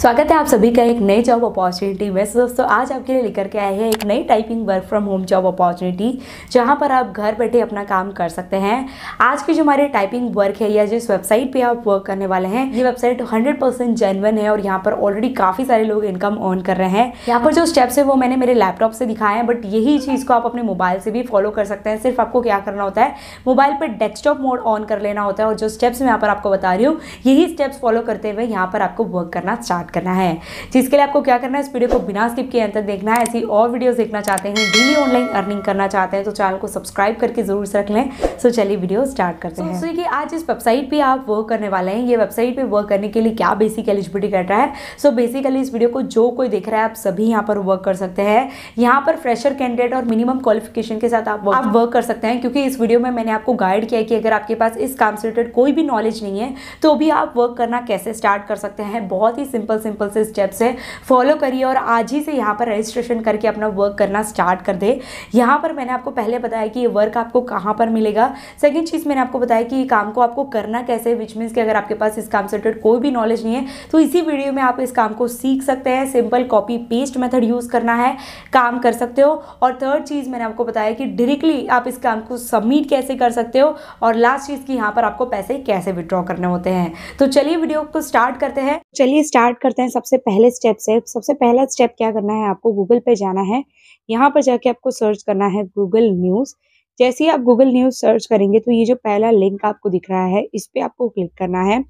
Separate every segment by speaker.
Speaker 1: स्वागत है आप सभी का एक नई जॉब अपॉर्चुनिटी में दोस्तों आज आपके लिए लेकर के आए हैं एक नई typing work from home job opportunity जहां पर आप घर बैठे अपना काम कर सकते हैं आज की जो हमारे टाइपिंग वर्क है या जिस वेबसाइट पे आप वर्क करने वाले हैं ये वेबसाइट 100% परसेंट जेनवन है और यहाँ पर ऑलरेडी काफ़ी सारे लोग इनकम ऑन कर रहे हैं यहाँ पर जो स्टेप्स है वो मैंने मेरे लैपटॉप से दिखाए हैं बट यही चीज़ को आप अपने मोबाइल से भी फॉलो कर सकते हैं सिर्फ आपको क्या करना होता है मोबाइल पर डेस्कटॉप मोड ऑन कर लेना होता है और जो स्टेप्स मैं यहाँ पर आपको बता रही हूँ यही स्टेप्स फॉलो करते हुए यहाँ पर आपको वर्क करना स्टार्ट स्टार्ट करना है जिसके लिए आपको क्या करना है इस वीडियो को बिना स्किप किए अंत तक देखना है ऐसी और वीडियोस देखना चाहते हैं डेली ऑनलाइन अर्निंग करना चाहते हैं तो चैनल को सब्सक्राइब करके जरूर से रख लें सो चलिए वीडियो स्टार्ट करते तो हैं सो कि आज इस वेबसाइट पर आप वर्क करने वाले हैं ये वेबसाइट पर वर्क करने के लिए क्या बेसिक एलिजिबिलिटी कर रहा है सो बेसिकली इस वीडियो को जो कोई देख रहा है आप सभी यहाँ पर वर्क कर सकते हैं यहाँ पर फ्रेशर कैंडिडेट और मिनिमम क्वालिफिकेशन के साथ आप आप वर्क कर सकते हैं क्योंकि इस वीडियो में मैंने आपको गाइड किया कि अगर आपके पास इस काम से रिलेटेड कोई भी नॉलेज नहीं है तो भी आप वर्क करना कैसे स्टार्ट कर सकते हैं बहुत ही सिंपल सिंपल सिंपल से स्टेप्स है फॉलो करिए और आज ही से यहाँ पर रजिस्ट्रेशन करके अपना वर्क करना स्टार्ट कर दे यहाँ पर मैंने आपको पहले बताया कि ये वर्क आपको कहाँ पर मिलेगा सेकेंड चीज़ मैंने आपको बताया कि ये काम को आपको करना कैसे विच मीन्स कि अगर आपके पास इस काम से रिलेटेड कोई भी नॉलेज नहीं है तो इसी वीडियो में आप इस काम को सीख सकते हैं simple copy paste method use करना है काम कर सकते हो और थर्ड चीज़ मैंने आपको बताया कि डायरेक्टली आप इस काम को सबमिट कैसे कर सकते हो और लास्ट चीज़ की यहाँ पर आपको पैसे कैसे विड्रॉ करने होते हैं तो चलिए वीडियो को स्टार्ट करते हैं चलिए स्टार्ट कर करते हैं सबसे पहले स्टेप से सबसे पहला स्टेप क्या करना है आपको गूगल पे जाना है यहाँ पर जाके आपको सर्च करना है गूगल न्यूज़ जैसे ही आप गूगल न्यूज़ सर्च करेंगे तो ये जो पहला लिंक आपको दिख रहा है इस पर आपको क्लिक करना है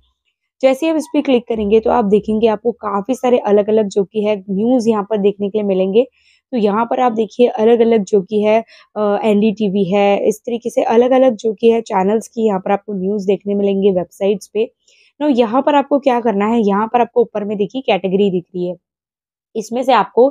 Speaker 1: जैसे ही आप इस पर क्लिक करेंगे तो आप देखेंगे आपको काफ़ी सारे अलग अलग जो कि है न्यूज़ यहाँ पर देखने के लिए मिलेंगे तो यहाँ पर आप देखिए अलग अलग जो कि है एन डी है इस तरीके से अलग अलग जो कि है चैनल्स की यहाँ पर आपको न्यूज़ देखने मिलेंगे वेबसाइट्स पे नो यहाँ पर आपको क्या करना है यहाँ पर आपको ऊपर में देखिए कैटेगरी दिख रही है इसमें से आपको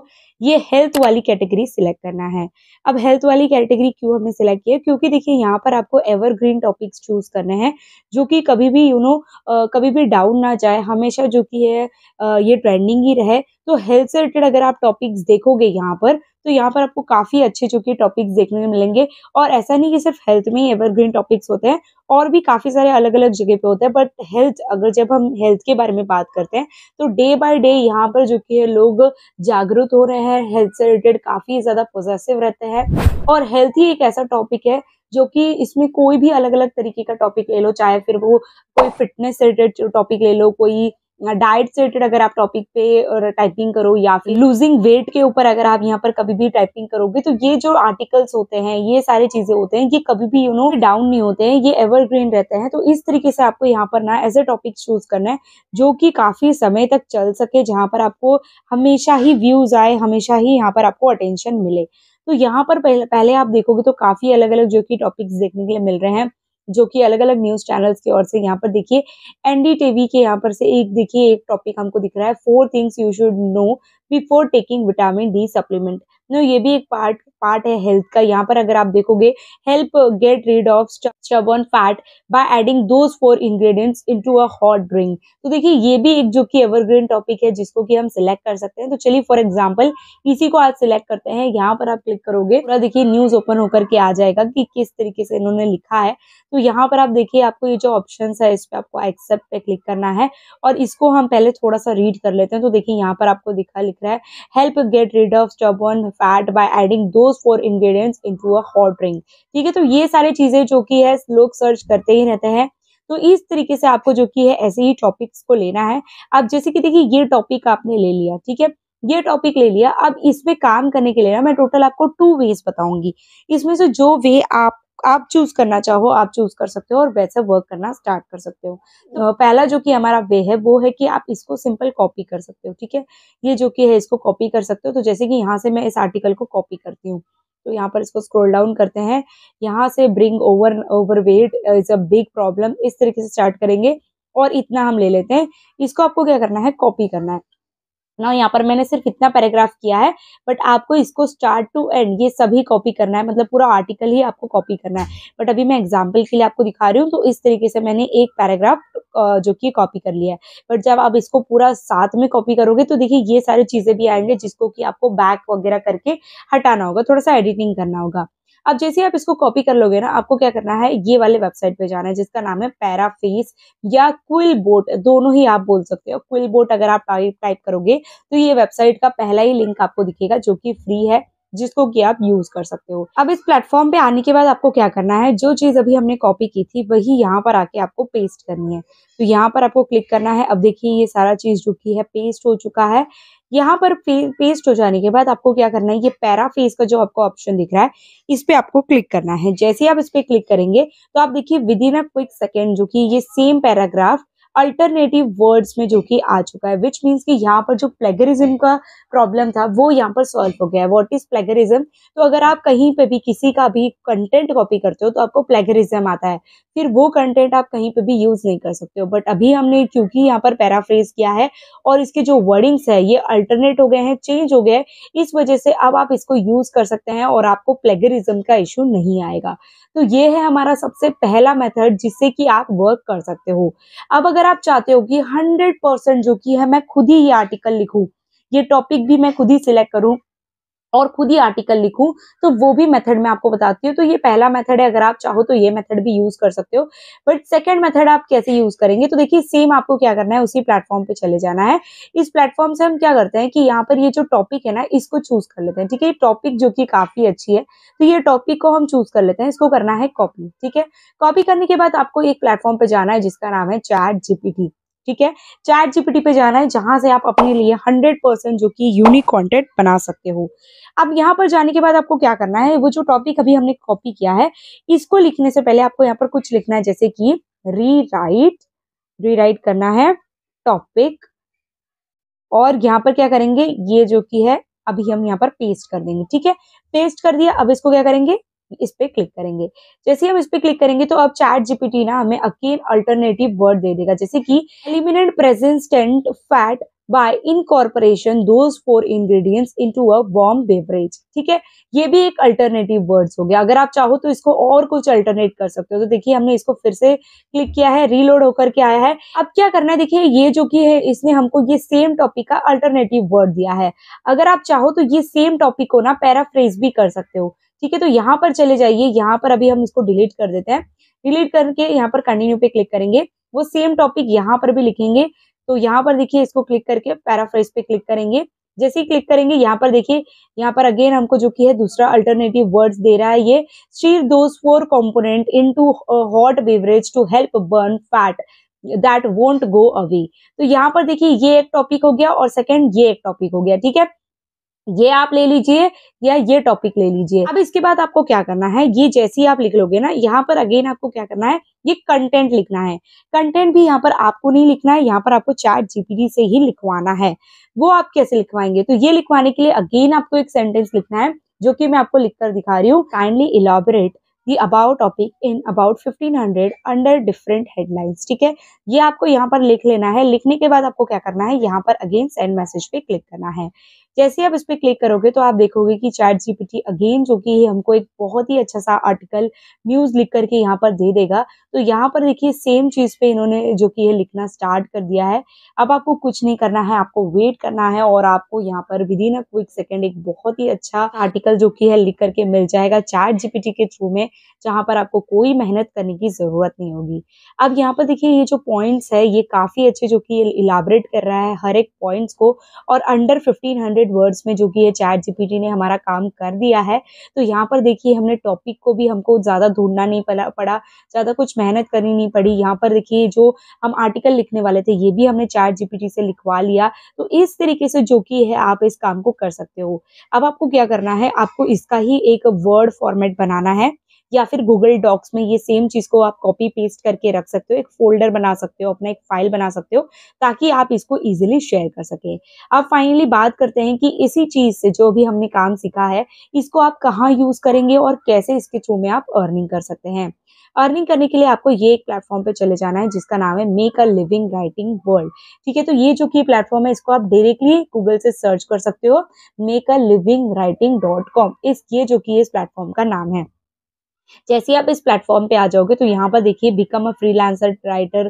Speaker 1: ये हेल्थ वाली कैटेगरी सिलेक्ट करना है अब हेल्थ वाली कैटेगरी क्यों हमने सिलेक्ट किया क्योंकि देखिए यहाँ पर आपको एवरग्रीन टॉपिक्स चूज करने हैं जो कि कभी भी यू you नो know, कभी भी डाउन ना जाए हमेशा जो कि है ये ट्रेंडिंग ही रहे तो हेल्थ से रिलेटेड अगर आप टॉपिक्स देखोगे यहाँ पर तो यहाँ पर आपको काफ़ी अच्छे चुके टॉपिक्स देखने को मिलेंगे और ऐसा नहीं कि सिर्फ हेल्थ में ही एवरग्रीन टॉपिक्स होते हैं और भी काफ़ी सारे अलग अलग जगह पे होते हैं बट हेल्थ अगर जब हम हेल्थ के बारे में बात करते हैं तो डे बाय डे यहाँ पर जो कि है लोग जागरूक हो रहे हैं हेल्थ से रिलेटेड काफ़ी ज़्यादा पॉजिटिव रहते हैं और हेल्थ ही एक ऐसा टॉपिक है जो कि इसमें कोई भी अलग अलग तरीके का टॉपिक ले लो चाहे फिर वो कोई फिटनेस रिलेटेड टॉपिक ले लो कोई डाइट से रिलेटेड अगर आप टॉपिक पे टाइपिंग करो या फिर लूजिंग वेट के ऊपर अगर आप यहाँ पर कभी भी टाइपिंग करोगे तो ये जो आर्टिकल्स होते हैं ये सारी चीजें होते हैं ये कभी भी यू नो डाउन नहीं होते हैं ये एवरग्रीन रहते हैं तो इस तरीके से आपको यहाँ पर ना एज ए टॉपिक चूज करना है जो कि काफी समय तक चल सके जहाँ पर आपको हमेशा ही व्यूज आए हमेशा ही यहाँ पर आपको अटेंशन मिले तो यहाँ पर पहले आप देखोगे तो काफी अलग अलग जो कि टॉपिक्स देखने के लिए मिल रहे हैं जो कि अलग अलग न्यूज़ चैनल्स की ओर से यहाँ पर देखिए एनडीटीवी के यहाँ पर से एक देखिए एक टॉपिक हमको दिख रहा है four things you should know before taking vitamin D supplement नो ये भी एक पार्ट पार्ट है हेल्थ का यहाँ पर अगर आप देखोगे help get rid of stubborn fat by adding those four ingredients into a hot drink तो देखिए ये भी एक जो कि एवरग्रीन टॉपिक है जिसको कि हम सिलेक्ट कर सकते हैं तो चलिए फॉर एग्जाम्पल इसी को आज सिलेक्ट करते हैं यहाँ पर आप क्लिक करोगे पूरा देखिए न्यूज ओपन होकर के आ जाएगा कि किस तरीके से इन्होंने लिखा है तो यहाँ पर आप देखिए आपको ये जो ऑप्शन है इस पर आपको एक्सेप्ट पे क्लिक करना है और इसको हम पहले थोड़ा सा रीड कर लेते हैं तो देखिए यहाँ पर आपको दिखा लिख रहा है help get rid of stubborn fat by adding those four ingredients into a hot drink ठीक है तो ये सारी चीजें जो कि है लोग सर्च करते ही रहते हैं तो इस तरीके से आपको जो कि है ऐसे ही टॉपिक्स को लेना है अब जैसे कि देखिए ये टॉपिक आपने ले लिया ठीक है ये टॉपिक ले लिया अब इसमें काम करने के लिए ना मैं टोटल आपको टू वेज बताऊंगी इसमें से जो वे आप आप चूज करना चाहो आप चूज कर सकते हो और वैसे वर्क करना स्टार्ट कर सकते हो तो पहला जो कि हमारा वे है वो है कि आप इसको सिंपल कॉपी कर सकते हो ठीक है ये जो कि है इसको कॉपी कर सकते हो तो जैसे कि यहाँ से मैं इस आर्टिकल को कॉपी करती हूँ तो यहाँ पर इसको स्क्रोल डाउन करते हैं यहाँ से bring over over weight is a big problem इस तरीके से स्टार्ट करेंगे और इतना हम ले लेते हैं इसको आपको क्या करना है कॉपी करना है ना यहाँ पर मैंने सिर्फ इतना पैराग्राफ किया है बट आपको इसको स्टार्ट टू एंड ये सभी कॉपी करना है मतलब पूरा आर्टिकल ही आपको कॉपी करना है बट अभी मैं एग्जाम्पल के लिए आपको दिखा रही हूँ तो इस तरीके से मैंने एक पैराग्राफ जो कि कॉपी कर लिया है बट जब आप इसको पूरा साथ में कॉपी करोगे तो देखिए ये सारी चीज़ें भी आएंगे जिसको कि आपको बैक वगैरह करके हटाना होगा थोड़ा सा एडिटिंग करना होगा अब जैसे आप इसको कॉपी कर लोगे ना आपको क्या करना है ये वाले वेबसाइट पे जाना है जिसका नाम है पैराफेस या क्विल बोट दोनों ही आप बोल सकते हो क्विल बोट अगर आप टाइप करोगे तो ये वेबसाइट का पहला ही लिंक आपको दिखेगा जो की फ्री है जिसको कि आप यूज कर सकते हो अब इस प्लेटफॉर्म पे आने के बाद आपको क्या करना है जो चीज अभी हमने कॉपी की थी वही यहाँ पर आके आपको पेस्ट करनी है तो यहाँ पर आपको क्लिक करना है अब देखिए ये सारा चीज जो की है पेस्ट हो चुका है यहाँ पर पेस्ट हो जाने के बाद आपको क्या करना है ये पैरा फेस का जो आपको ऑप्शन दिख रहा है इस पर आपको क्लिक करना है जैसे ही आप इस पर क्लिक करेंगे तो आप देखिए within a quick second जो कि ये सेम पैराग्राफ अल्टरनेटिव वर्ड्स में जो कि आ चुका है विच मीन्स कि यहाँ पर जो प्लेगरिज्म का प्रॉब्लम था वो यहाँ पर सॉल्व हो गया है वॉट इज प्लेगरिज्म तो अगर आप कहीं पे भी किसी का भी कंटेंट कॉपी करते हो तो आपको प्लेगरिज्म आता है फिर वो कंटेंट आप कहीं पे भी यूज नहीं कर सकते हो बट अभी हमने क्योंकि यहाँ पर पैराफ्रेज किया है और इसके जो वर्डिंग्स है ये अल्टरनेट हो गए हैं चेंज हो गए हैं इस वजह से अब आप इसको यूज कर सकते हैं और आपको प्लेगरिज्म का इशू नहीं आएगा तो ये है हमारा सबसे पहला मेथड जिससे कि आप वर्क कर सकते हो अब अगर आप चाहते हो कि हंड्रेड परसेंट जो कि है मैं खुद ही ये आर्टिकल लिखूं ये टॉपिक भी मैं खुद ही सिलेक्ट करूं और खुद ही आर्टिकल लिखूं तो वो भी मेथड मैं आपको बताती हूँ तो ये पहला मेथड है अगर आप चाहो तो ये मेथड भी यूज कर सकते हो बट सेकंड मेथड आप कैसे यूज करेंगे तो देखिए सेम आपको क्या करना है उसी प्लेटफॉर्म पे चले जाना है इस प्लेटफॉर्म से हम क्या करते हैं कि यहाँ पर ये जो टॉपिक है ना इसको चूज कर लेते हैं ठीक है टॉपिक जो की काफी अच्छी है तो ये टॉपिक को हम चूज कर लेते हैं इसको करना है कॉपी ठीक है कॉपी करने के बाद आपको एक प्लेटफॉर्म पे जाना है जिसका नाम है चैट जीपीटी ठीक है चैट जीपीटी पे जाना है जहां से आप अपने लिए हंड्रेड परसेंट जो कि यूनिक कंटेंट बना सकते हो अब यहाँ पर जाने के बाद आपको क्या करना है वो जो टॉपिक अभी हमने कॉपी किया है इसको लिखने से पहले आपको यहाँ पर कुछ लिखना है जैसे कि रीराइट रीराइट करना है टॉपिक और यहाँ पर क्या करेंगे ये जो कि है अभी हम यहाँ पर पेस्ट कर देंगे ठीक है पेस्ट कर दिया अब इसको क्या करेंगे इस पे क्लिक करेंगे जैसे हम इस पे क्लिक करेंगे तो अब चैट जीपीटी ना हमें अकेन अल्टरनेटिव वर्ड दे देगा जैसे कि eliminate present fat by incorporation those four ingredients into a warm beverage ठीक है ये भी एक अल्टरनेटिव वर्ड्स हो गया अगर आप चाहो तो इसको और कुछ अल्टरनेट कर सकते हो तो देखिए हमने इसको फिर से क्लिक किया है रीलोड होकर के आया है अब क्या करना है देखिए ये जो कि है इसने हमको ये सेम टॉपिक का अल्टरनेटिव वर्ड दिया है अगर आप चाहो तो ये सेम टॉपिक को ना पैराफ्रेज भी कर सकते हो ठीक है तो यहाँ पर चले जाइए यहाँ पर अभी हम इसको डिलीट कर देते हैं डिलीट करके यहाँ पर कंटिन्यू पे क्लिक करेंगे वो सेम टॉपिक यहाँ पर भी लिखेंगे तो यहाँ पर देखिए इसको क्लिक करके पैराफ्रेज पे क्लिक करेंगे जैसे ही क्लिक करेंगे यहाँ पर देखिए यहाँ पर अगेन हमको जो कि है दूसरा अल्टरनेटिव वर्ड्स दे रहा है ये stir those four component into hot beverage to help burn fat that won't go away तो यहाँ पर देखिए ये एक टॉपिक हो गया और सेकेंड ये एक टॉपिक हो गया ठीक है ये आप ले लीजिए या ये टॉपिक ले लीजिए अब इसके बाद आपको क्या करना है ये जैसे ही आप लिख लोगे ना यहाँ पर अगेन आपको क्या करना है ये कंटेंट लिखना है कंटेंट भी यहाँ पर आपको नहीं लिखना है यहाँ पर आपको चार जीपीटी से ही लिखवाना है वो आप कैसे लिखवाएंगे तो ये लिखवाने के लिए अगेन आपको एक सेंटेंस लिखना है जो की मैं आपको लिखकर दिखा रही हूँ kindly elaborate the about topic in about fifteen hundred under different headlines ठीक है ये आपको यहाँ पर लिख लेना है लिखने के बाद आपको क्या करना है यहाँ पर अगेन सेंड मैसेज पे क्लिक करना है जैसे आप इस पर क्लिक करोगे तो आप देखोगे कि चैट जीपीटी अगेन जो कि हमको एक बहुत ही अच्छा सा आर्टिकल न्यूज लिख करके यहाँ पर दे देगा तो यहाँ पर देखिए सेम चीज पे इन्होंने जो कि ये लिखना स्टार्ट कर दिया है अब आपको कुछ नहीं करना है आपको वेट करना है और आपको यहाँ पर within a quick second एक बहुत ही अच्छा आर्टिकल जो की है लिख करके मिल जाएगा चैट जीपीटी के थ्रू में जहाँ पर आपको कोई मेहनत करने की जरूरत नहीं होगी अब यहाँ पर देखिए ये जो पॉइंट्स है ये काफी अच्छे जो कि इलाबरेट कर रहा है हर एक पॉइंट्स को और under fifteen hundred hundred words में जो कि ये चैट जीपीटी ने हमारा काम कर दिया है तो यहाँ पर देखिए हमने टॉपिक को भी हमको ज़्यादा ढूंढना नहीं पड़ा पड़ा ज़्यादा कुछ मेहनत करनी नहीं पड़ी यहाँ पर देखिए जो हम आर्टिकल लिखने वाले थे ये भी हमने चैट जीपीटी से लिखवा लिया तो इस तरीके से जो कि है आप इस काम को कर सकते हो अब आपको क्या करना है आपको इसका ही एक वर्ड फॉर्मेट बनाना है या फिर गूगल डॉक्स में ये सेम चीज़ को आप कॉपी पेस्ट करके रख सकते हो एक फोल्डर बना सकते हो अपना एक फाइल बना सकते हो ताकि आप इसको ईजिली शेयर कर सके अब फाइनली बात करते हैं कि इसी चीज़ से जो भी हमने काम सीखा है इसको आप कहाँ यूज़ करेंगे और कैसे इसके थ्रू में आप अर्निंग कर सकते हैं अर्निंग करने के लिए आपको ये एक प्लेटफॉर्म पे चले जाना है जिसका नाम है make a living writing world ठीक है तो ये जो कि प्लेटफॉर्म है इसको आप डायरेक्टली गूगल से सर्च कर सकते हो make a living writing dot com इस ये जो कि इस प्लेटफॉर्म का नाम है जैसे आप इस प्लेटफॉर्म पे आ जाओगे तो यहाँ पर देखिए become a freelancer writer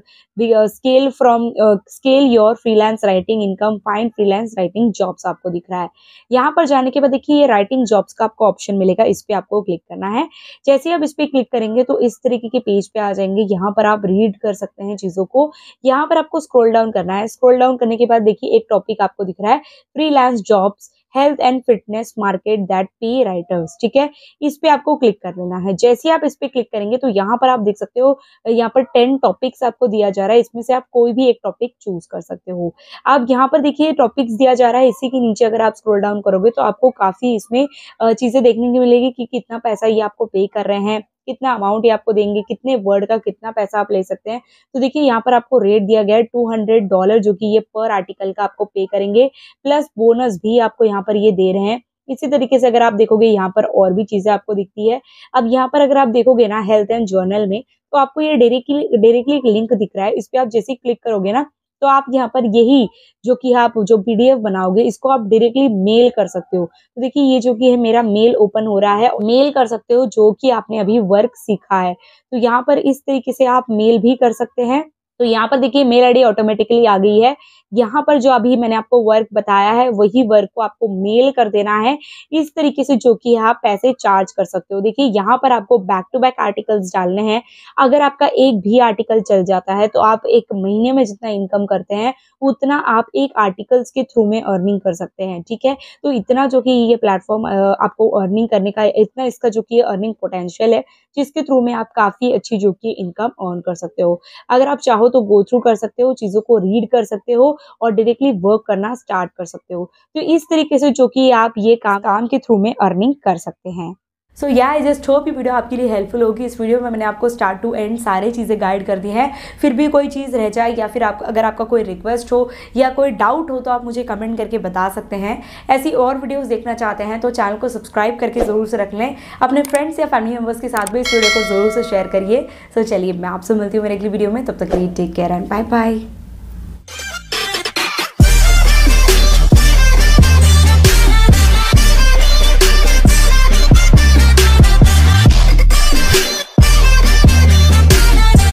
Speaker 1: scale from scale your freelance writing income find freelance writing jobs आपको दिख रहा है यहाँ पर जाने के बाद देखिए ये राइटिंग जॉब्स का आपको ऑप्शन मिलेगा इस पर आपको क्लिक करना है जैसे आप इस पर क्लिक करेंगे तो इस तरीके के पेज पे आ जाएंगे यहाँ पर आप रीड कर सकते हैं चीज़ों को यहाँ पर आपको स्क्रोल डाउन करना है स्क्रोल डाउन करने के बाद देखिए एक टॉपिक आपको दिख रहा है freelance jobs health and fitness market that pay writers ठीक है इस पे आपको क्लिक कर लेना है जैसे ही आप इस पे क्लिक करेंगे तो यहाँ पर आप देख सकते हो यहाँ पर टेन टॉपिक्स आपको दिया जा रहा है इसमें से आप कोई भी एक टॉपिक चूज कर सकते हो आप यहाँ पर देखिए टॉपिक्स दिया जा रहा है इसी के नीचे अगर आप स्क्रोल डाउन करोगे तो आपको काफी इसमें चीजें देखने को मिलेगी कि कितना पैसा ये आपको पे कर रहे हैं कितना अमाउंट ये आपको देंगे कितने वर्ड का कितना पैसा आप ले सकते हैं तो देखिए यहाँ पर आपको रेट दिया गया है टू हंड्रेड डॉलर जो कि ये पर आर्टिकल का आपको पे करेंगे प्लस बोनस भी आपको यहाँ पर ये दे रहे हैं इसी तरीके से अगर आप देखोगे यहाँ पर और भी चीजें आपको दिखती है अब यहाँ पर अगर आप देखोगे ना हेल्थ एंड जर्नल में तो आपको ये डायरेक्टली डायरेक्टली एक लिंक दिख रहा है इस पर आप जैसे क्लिक करोगे ना तो आप यहाँ पर यही जो कि आप जो पीडीएफ बनाओगे इसको आप डायरेक्टली मेल कर सकते हो तो देखिए ये जो कि है मेरा मेल ओपन हो रहा है मेल कर सकते हो जो कि आपने अभी वर्क सीखा है तो यहाँ पर इस तरीके से आप मेल भी कर सकते हैं तो यहाँ पर देखिए मेल आईडी ऑटोमेटिकली आ गई है यहाँ पर जो अभी मैंने आपको वर्क बताया है वही वर्क को आपको मेल कर देना है इस तरीके से जो कि आप पैसे चार्ज कर सकते हो देखिए यहाँ पर आपको बैक टू बैक आर्टिकल्स डालने हैं अगर आपका एक भी आर्टिकल चल जाता है तो आप एक महीने में जितना इनकम करते हैं उतना आप एक आर्टिकल्स के थ्रू में अर्निंग कर सकते हैं ठीक है तो इतना जो कि ये प्लेटफॉर्म आपको अर्निंग करने का इतना इसका जो कि अर्निंग पोटेंशियल है जिसके थ्रू में आप काफ़ी अच्छी जो कि इनकम अर्न कर सकते हो अगर आप चाहो चाहो तो गो थ्रू कर सकते हो चीज़ों को रीड कर सकते हो और डायरेक्टली वर्क करना स्टार्ट कर सकते हो तो इस तरीके से जो कि आप ये काम काम के थ्रू में अर्निंग कर सकते हैं सो या आई जस्ट होप ये वीडियो आपके लिए हेल्पफुल होगी इस वीडियो में मैंने आपको स्टार्ट टू एंड सारे चीज़ें गाइड कर दी हैं फिर भी कोई चीज़ रह जाए या फिर आप अगर आपका कोई रिक्वेस्ट हो या कोई डाउट हो तो आप मुझे कमेंट करके बता सकते हैं ऐसी और वीडियोज़ देखना चाहते हैं तो चैनल को सब्सक्राइब करके ज़रूर से रख लें अपने फ्रेंड्स या फैमिली मेम्बर्स के साथ भी इस वीडियो को ज़रूर से शेयर करिए सो so, चलिए मैं आपसे मिलती हूँ मेरे अगली वीडियो में तब तक के लिए take care and bye bye